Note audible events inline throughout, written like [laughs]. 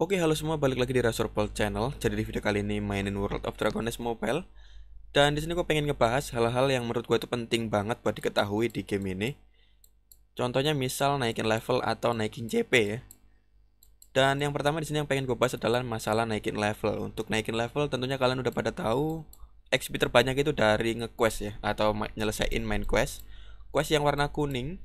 Oke halo semua balik lagi di Razorpal Channel Jadi di video kali ini mainin World of Dragons Mobile Dan di sini gue pengen ngebahas hal-hal yang menurut gue itu penting banget buat diketahui di game ini Contohnya misal naikin level atau naikin CP ya Dan yang pertama di sini yang pengen gue bahas adalah masalah naikin level Untuk naikin level tentunya kalian udah pada tahu XP terbanyak itu dari ngequest ya Atau nyelesain main quest Quest yang warna kuning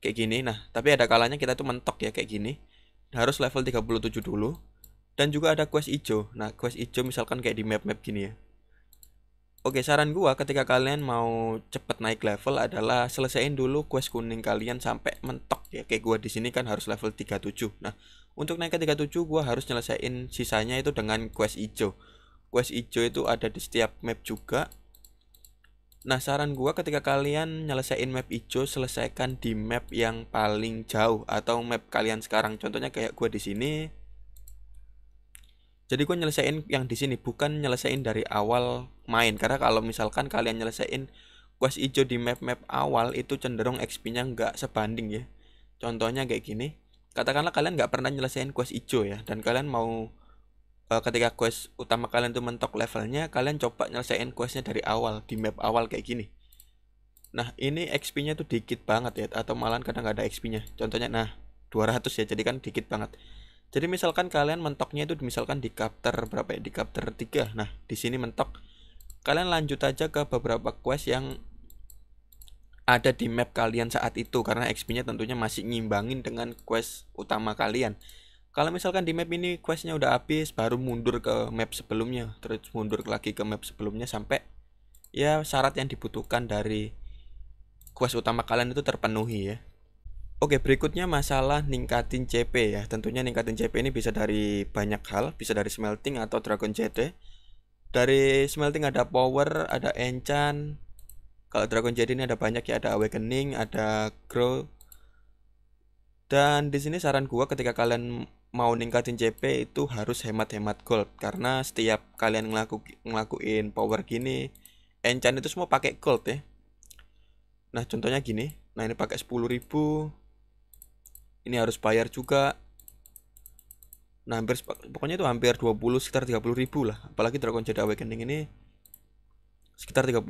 Kayak gini, nah tapi ada kalanya kita tuh mentok ya kayak gini harus level 37 dulu dan juga ada quest hijau nah quest hijau misalkan kayak di map-map gini ya Oke saran gua ketika kalian mau cepet naik level adalah selesaiin dulu quest kuning kalian sampai mentok ya kayak gua di sini kan harus level 37. Nah, untuk naik ke 37 gua harus nyelesain sisanya itu dengan quest hijau. Quest hijau itu ada di setiap map juga Nah, saran gue ketika kalian nyelesain map hijau, selesaikan di map yang paling jauh atau map kalian sekarang. Contohnya kayak gue di sini. Jadi gue nyelesain yang di sini, bukan nyelesain dari awal main karena kalau misalkan kalian nyelesain quest hijau di map-map awal itu cenderung XP-nya nggak sebanding ya. Contohnya kayak gini. Katakanlah kalian nggak pernah nyelesain quest hijau ya dan kalian mau Eh, ketika quest utama kalian tuh mentok levelnya kalian coba nyelesain questnya dari awal di map awal kayak gini nah ini XP nya tuh dikit banget ya atau malah kadang nggak ada XP nya contohnya nah 200 ya jadi kan dikit banget jadi misalkan kalian mentoknya itu misalkan di chapter berapa ya di chapter 3 nah di sini mentok kalian lanjut aja ke beberapa quest yang ada di map kalian saat itu karena XP nya tentunya masih ngimbangin dengan quest utama kalian kalau misalkan di map ini questnya udah habis baru mundur ke map sebelumnya terus mundur lagi ke map sebelumnya sampai ya syarat yang dibutuhkan dari quest utama kalian itu terpenuhi ya Oke berikutnya masalah ningkatin CP ya Tentunya ningkatin CP ini bisa dari banyak hal Bisa dari smelting atau dragon JD Dari smelting ada power, ada enchant Kalau dragon JD ini ada banyak ya Ada awakening, ada grow Dan di sini saran gua ketika kalian mau ningkatin CP itu harus hemat-hemat gold karena setiap kalian ngelaku ngelakuin power gini enchant itu semua pakai gold ya nah contohnya gini nah ini pakai 10.000 ini harus bayar juga nah hampir pokoknya itu hampir 20 sekitar 30.000 lah apalagi Dragon Jedi Awakening ini sekitar 30.000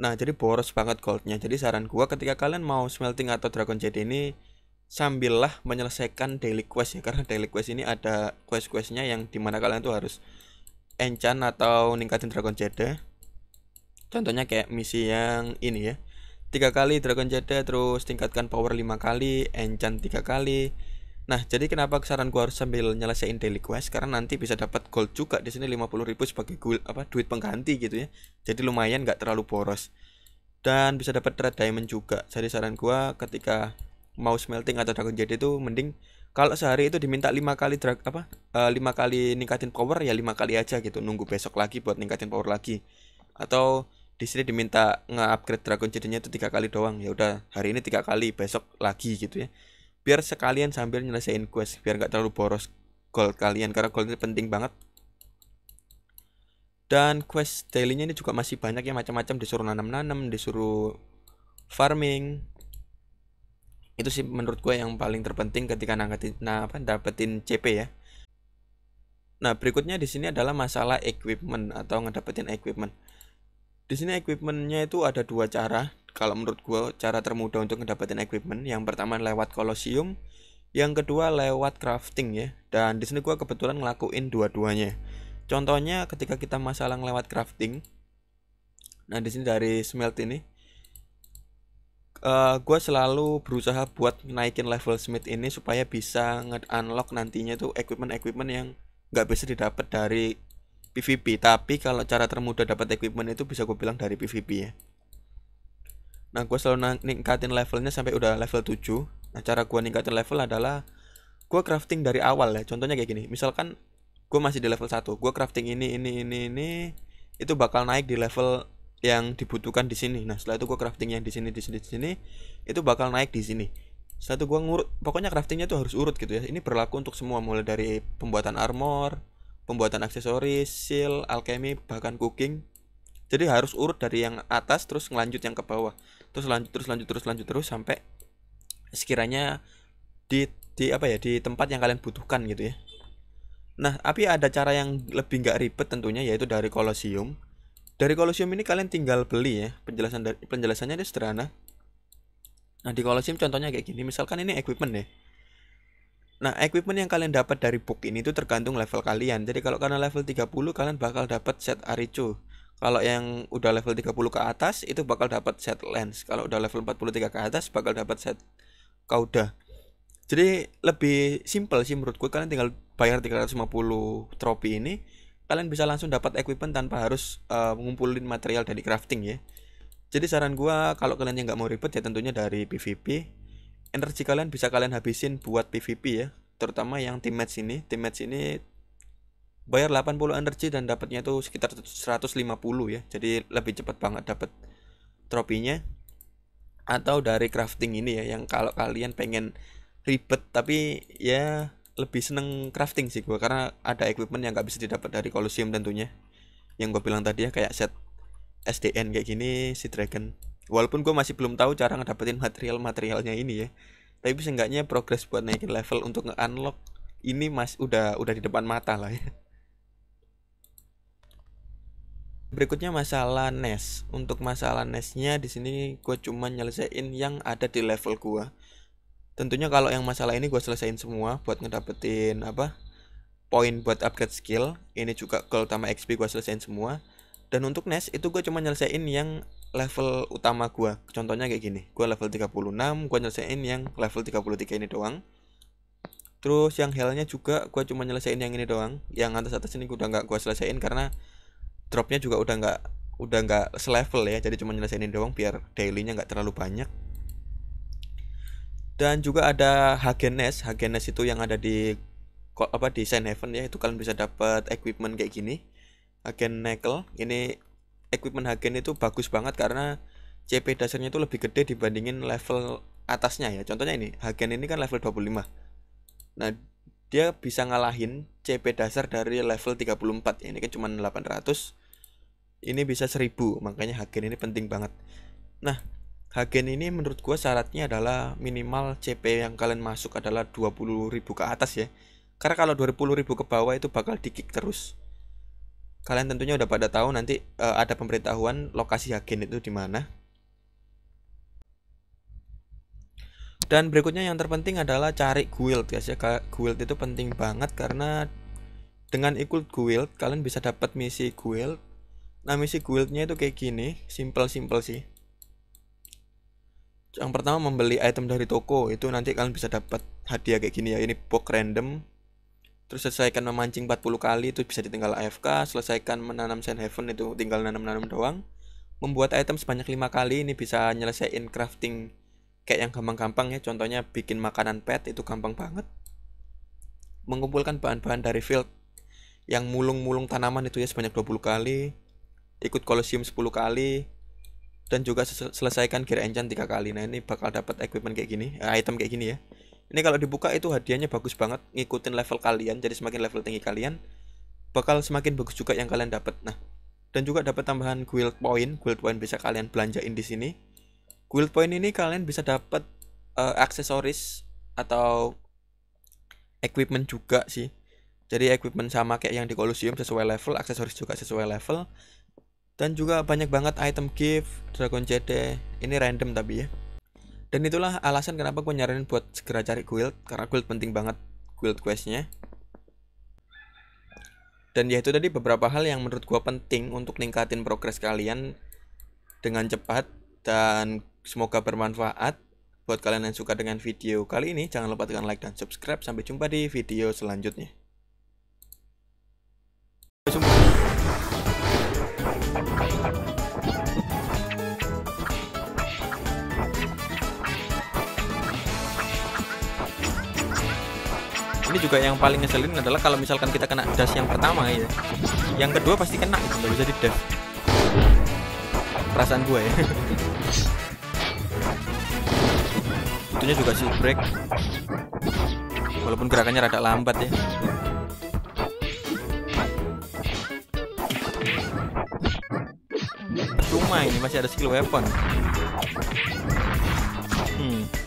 Nah, jadi boros banget goldnya. Jadi saran gua ketika kalian mau smelting atau Dragon Jedi ini sambil lah menyelesaikan daily quest ya karena daily quest ini ada quest-questnya yang dimana kalian tuh harus enchant atau ningkatin dragon jade contohnya kayak misi yang ini ya tiga kali dragon jade terus tingkatkan power lima kali enchant tiga kali Nah, jadi kenapa saran gua harus sambil nyelesain daily quest karena nanti bisa dapat gold juga di sini lima ribu sebagai gold apa duit pengganti gitu ya. Jadi lumayan nggak terlalu boros. Dan bisa dapat red diamond juga. Jadi saran gua ketika mau smelting atau dragon jet itu mending kalau sehari itu diminta lima kali drag apa eh, lima uh, kali ningkatin power ya lima kali aja gitu nunggu besok lagi buat ningkatin power lagi atau di sini diminta nge-upgrade dragon jadinya itu tiga kali doang ya udah hari ini tiga kali besok lagi gitu ya biar sekalian sambil nyelesain quest biar nggak terlalu boros gold kalian karena gold ini penting banget dan quest dailynya ini juga masih banyak ya macam-macam disuruh nanam-nanam disuruh farming itu sih menurut gue yang paling terpenting ketika nangkatin nah apa dapetin CP ya nah berikutnya di sini adalah masalah equipment atau ngedapetin equipment di sini equipmentnya itu ada dua cara kalau menurut gue cara termudah untuk ngedapetin equipment yang pertama lewat kolosium yang kedua lewat crafting ya dan di sini gue kebetulan ngelakuin dua-duanya contohnya ketika kita masalah lewat crafting nah di sini dari smelt ini uh, eh, gue selalu berusaha buat naikin level smith ini supaya bisa nge-unlock nantinya tuh equipment-equipment yang nggak bisa didapat dari PvP tapi kalau cara termudah dapat equipment itu bisa gue bilang dari PvP ya nah gue selalu ningkatin levelnya sampai udah level 7 nah cara gue ningkatin level adalah gue crafting dari awal ya contohnya kayak gini misalkan gue masih di level 1 gue crafting ini ini ini ini itu bakal naik di level yang dibutuhkan di sini nah setelah itu gue crafting yang di sini di sini di sini itu bakal naik di sini satu gua ngurut pokoknya craftingnya tuh harus urut gitu ya ini berlaku untuk semua mulai dari pembuatan armor pembuatan aksesoris seal alchemy bahkan cooking jadi harus urut dari yang atas terus ngelanjut yang ke bawah terus lanjut terus lanjut terus lanjut terus sampai sekiranya di di apa ya di tempat yang kalian butuhkan gitu ya nah tapi ada cara yang lebih nggak ribet tentunya yaitu dari kolosium dari kolosium ini kalian tinggal beli ya penjelasan dari penjelasannya ada sederhana nah di kolosium contohnya kayak gini misalkan ini equipment ya Nah, equipment yang kalian dapat dari book ini itu tergantung level kalian. Jadi kalau karena level 30 kalian bakal dapat set aricu. Kalau yang udah level 30 ke atas itu bakal dapat set lens. Kalau udah level 43 ke atas bakal dapat set kauda. Jadi lebih simple sih menurut gue kalian tinggal bayar 350 trofi ini kalian bisa langsung dapat equipment tanpa harus uh, mengumpulin material dari crafting ya jadi saran gua kalau kalian yang nggak mau ribet ya tentunya dari PVP energi kalian bisa kalian habisin buat PVP ya terutama yang match ini match ini bayar 80 energi dan dapatnya itu sekitar 150 ya jadi lebih cepat banget dapat tropinya atau dari crafting ini ya yang kalau kalian pengen ribet tapi ya lebih seneng crafting sih gue karena ada equipment yang nggak bisa didapat dari kolosium tentunya yang gue bilang tadi ya kayak set SDN kayak gini si dragon walaupun gue masih belum tahu cara ngedapetin material materialnya ini ya tapi bisa seenggaknya progres buat naikin level untuk nge-unlock ini mas udah udah di depan mata lah ya berikutnya masalah nest untuk masalah nestnya di sini gue cuma nyelesain yang ada di level gue tentunya kalau yang masalah ini gue selesain semua buat ngedapetin apa poin buat upgrade skill ini juga goal utama XP gue selesain semua dan untuk Nes itu gue cuma nyelesain yang level utama gue contohnya kayak gini gue level 36 gue nyelesain yang level 33 ini doang terus yang healnya juga gue cuma nyelesain yang ini doang yang atas atas ini udah nggak gue selesain karena dropnya juga udah nggak udah nggak selevel ya jadi cuma nyelesain ini doang biar dailynya nggak terlalu banyak dan juga ada Hagenes Hagenes itu yang ada di apa di Saint Heaven ya itu kalian bisa dapat equipment kayak gini Hagen Nickel ini equipment Hagen itu bagus banget karena CP dasarnya itu lebih gede dibandingin level atasnya ya contohnya ini Hagen ini kan level 25 nah dia bisa ngalahin CP dasar dari level 34 ini kan cuma 800 ini bisa 1000 makanya Hagen ini penting banget nah Hagen ini menurut gue syaratnya adalah minimal CP yang kalian masuk adalah 20.000 ke atas ya. Karena kalau 20.000 ke bawah itu bakal dikik terus. Kalian tentunya udah pada tahu nanti uh, ada pemberitahuan lokasi Hagen itu di mana. Dan berikutnya yang terpenting adalah cari guild guys ya. Guild itu penting banget karena dengan ikut guild kalian bisa dapat misi guild. Nah, misi guildnya itu kayak gini, simple-simple sih yang pertama membeli item dari toko itu nanti kalian bisa dapat hadiah kayak gini ya ini box random terus selesaikan memancing 40 kali itu bisa ditinggal AFK selesaikan menanam Sand heaven itu tinggal nanam-nanam doang membuat item sebanyak lima kali ini bisa nyelesain crafting kayak yang gampang-gampang ya contohnya bikin makanan pet itu gampang banget mengumpulkan bahan-bahan dari field yang mulung-mulung tanaman itu ya sebanyak 20 kali ikut kolosium 10 kali dan juga selesaikan gear engine tiga kali nah ini bakal dapat equipment kayak gini eh, item kayak gini ya ini kalau dibuka itu hadiahnya bagus banget ngikutin level kalian jadi semakin level tinggi kalian bakal semakin bagus juga yang kalian dapat nah dan juga dapat tambahan guild point guild point bisa kalian belanjain di sini guild point ini kalian bisa dapat uh, eh, aksesoris atau equipment juga sih jadi equipment sama kayak yang di Colosseum sesuai level aksesoris juga sesuai level dan juga banyak banget item gift Dragon jd ini random tapi ya dan itulah alasan kenapa gue nyaranin buat segera cari guild karena guild penting banget guild questnya dan ya itu tadi beberapa hal yang menurut gue penting untuk ningkatin progres kalian dengan cepat dan semoga bermanfaat buat kalian yang suka dengan video kali ini jangan lupa tekan like dan subscribe sampai jumpa di video selanjutnya ini juga yang paling ngeselin adalah kalau misalkan kita kena dash yang pertama ya yang kedua pasti kena gitu nggak bisa di dash perasaan gue ya [laughs] itunya juga si break walaupun gerakannya rada lambat ya main masih ada skill weapon. Hmm.